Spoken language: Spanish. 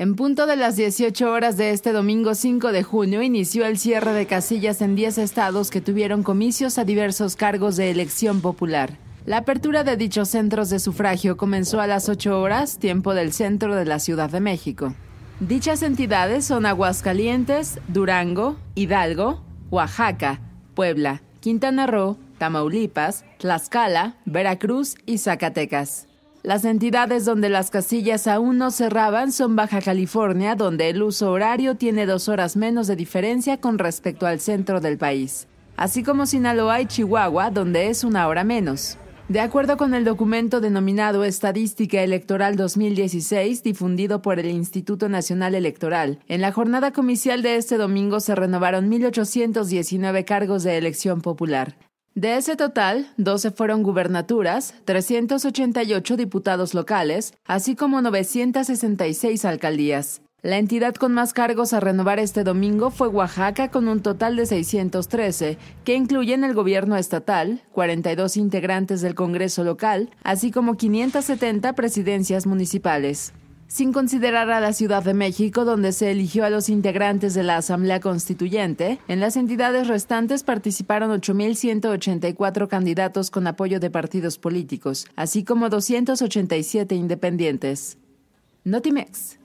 En punto de las 18 horas de este domingo 5 de junio inició el cierre de casillas en 10 estados que tuvieron comicios a diversos cargos de elección popular. La apertura de dichos centros de sufragio comenzó a las 8 horas, tiempo del centro de la Ciudad de México. Dichas entidades son Aguascalientes, Durango, Hidalgo, Oaxaca, Puebla, Quintana Roo, Tamaulipas, Tlaxcala, Veracruz y Zacatecas. Las entidades donde las casillas aún no cerraban son Baja California, donde el uso horario tiene dos horas menos de diferencia con respecto al centro del país, así como Sinaloa y Chihuahua, donde es una hora menos. De acuerdo con el documento denominado Estadística Electoral 2016, difundido por el Instituto Nacional Electoral, en la jornada comicial de este domingo se renovaron 1.819 cargos de elección popular. De ese total, 12 fueron gubernaturas, 388 diputados locales, así como 966 alcaldías. La entidad con más cargos a renovar este domingo fue Oaxaca con un total de 613, que incluyen el gobierno estatal, 42 integrantes del Congreso local, así como 570 presidencias municipales sin considerar a la Ciudad de México, donde se eligió a los integrantes de la Asamblea Constituyente, en las entidades restantes participaron 8.184 candidatos con apoyo de partidos políticos, así como 287 independientes. Notimex.